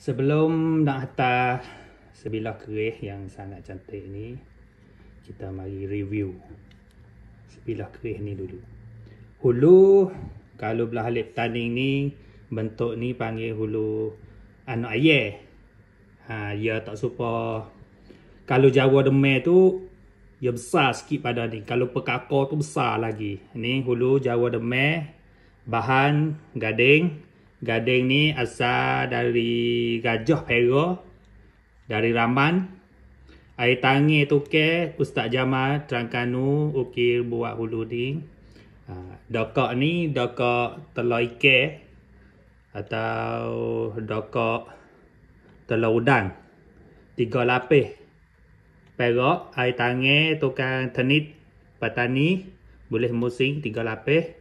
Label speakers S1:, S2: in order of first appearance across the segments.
S1: Sebelum nak hantar sebilah kerih yang sangat cantik ni Kita mari review sebilah kerih ni dulu Hulu kalau belah halip tanning ni Bentuk ni panggil hulu anak ayah ha, Ya tak suka Kalau jawa demai tu Ya besar sikit pada ni Kalau pekakor tu besar lagi Ni hulu jawa demai Bahan gading Gading ni asal dari Gajah Perah dari Raman. Air tangi tu ke Ustaz Jamal Terangkanu ukir buat hulu ni. Ha, dokok ni dokok telur ike atau dokok telur udang. Tiga lapis. Perak air tangi tukang tenit batani, boleh musing tiga lapis.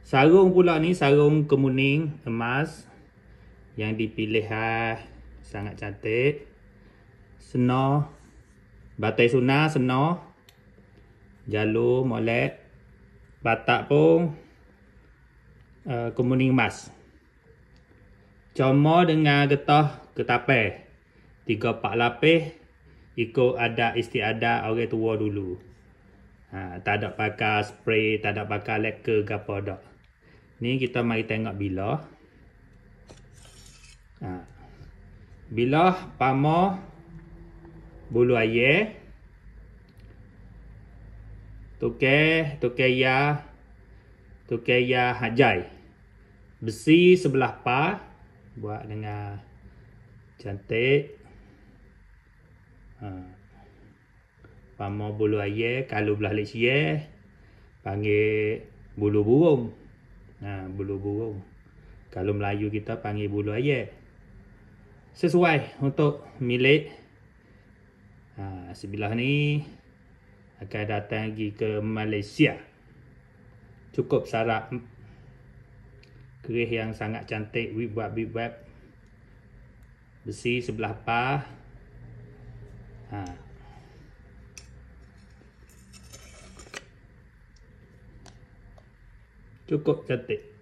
S1: Sarung pula ni sarung kemuning emas yang dipilih ah sangat cantik. seno batai suna seno jalur molek batak pun uh, kemuning emas. Comor dengan getah ketapel. Tiga pak lapis ikut ada istiadat orang tua dulu. Ha, tak ada pakar spray, tak ada pakar leker ke apa tak. Ni kita mari tengok bila. Ha. Bila pama bulu ayer. Tukar, tukar ya. Tukar ya hajai. Besi sebelah pa buat dengan cantik. Pama bulu ayah, kalau belah lek siyah, panggil bulu burung. Ha, bulu burung. Kalau Melayu kita panggil bulu ayah. Sesuai untuk milik. Ha, sebilah ni akan datang lagi ke Malaysia. Cukup sarap kerih yang sangat cantik. Wibab-wibab. Besi sebelah pah. Ha, ちょこ、だって。